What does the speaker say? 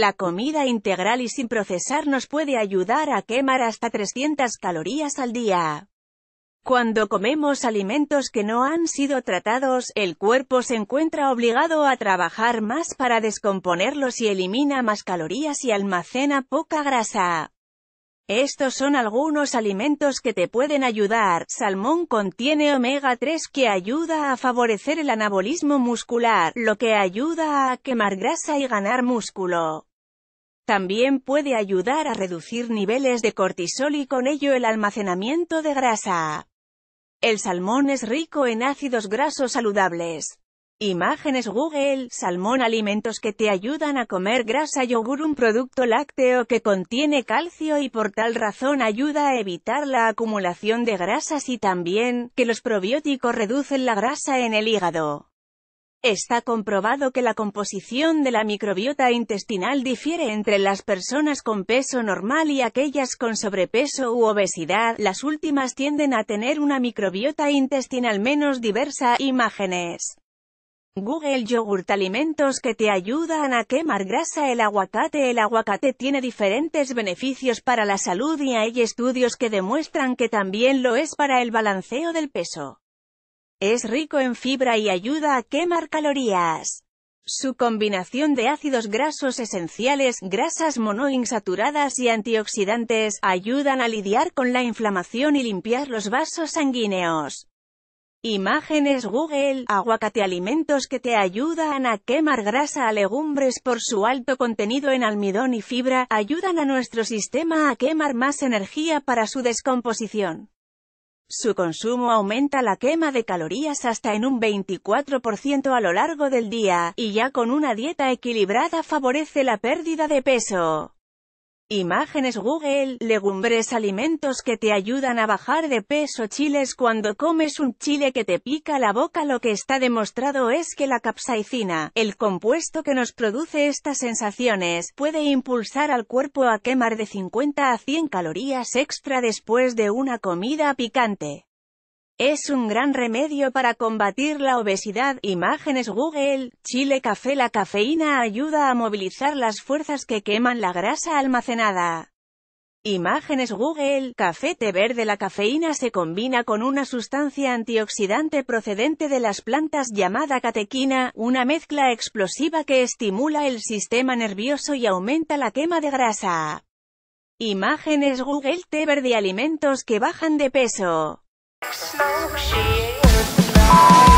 La comida integral y sin procesar nos puede ayudar a quemar hasta 300 calorías al día. Cuando comemos alimentos que no han sido tratados, el cuerpo se encuentra obligado a trabajar más para descomponerlos y elimina más calorías y almacena poca grasa. Estos son algunos alimentos que te pueden ayudar. Salmón contiene omega 3 que ayuda a favorecer el anabolismo muscular, lo que ayuda a quemar grasa y ganar músculo. También puede ayudar a reducir niveles de cortisol y con ello el almacenamiento de grasa. El salmón es rico en ácidos grasos saludables. Imágenes Google, salmón alimentos que te ayudan a comer grasa yogur un producto lácteo que contiene calcio y por tal razón ayuda a evitar la acumulación de grasas y también, que los probióticos reducen la grasa en el hígado. Está comprobado que la composición de la microbiota intestinal difiere entre las personas con peso normal y aquellas con sobrepeso u obesidad. Las últimas tienden a tener una microbiota intestinal menos diversa. Imágenes. Google Yogurt Alimentos que te ayudan a quemar grasa El aguacate El aguacate tiene diferentes beneficios para la salud y hay estudios que demuestran que también lo es para el balanceo del peso. Es rico en fibra y ayuda a quemar calorías. Su combinación de ácidos grasos esenciales, grasas monoinsaturadas y antioxidantes, ayudan a lidiar con la inflamación y limpiar los vasos sanguíneos. Imágenes Google, aguacate alimentos que te ayudan a quemar grasa a legumbres por su alto contenido en almidón y fibra, ayudan a nuestro sistema a quemar más energía para su descomposición. Su consumo aumenta la quema de calorías hasta en un 24% a lo largo del día, y ya con una dieta equilibrada favorece la pérdida de peso. Imágenes Google, legumbres alimentos que te ayudan a bajar de peso chiles cuando comes un chile que te pica la boca lo que está demostrado es que la capsaicina, el compuesto que nos produce estas sensaciones, puede impulsar al cuerpo a quemar de 50 a 100 calorías extra después de una comida picante. Es un gran remedio para combatir la obesidad. Imágenes Google, Chile Café La cafeína ayuda a movilizar las fuerzas que queman la grasa almacenada. Imágenes Google, café té verde La cafeína se combina con una sustancia antioxidante procedente de las plantas llamada catequina, una mezcla explosiva que estimula el sistema nervioso y aumenta la quema de grasa. Imágenes Google té verde alimentos que bajan de peso. Snow, she is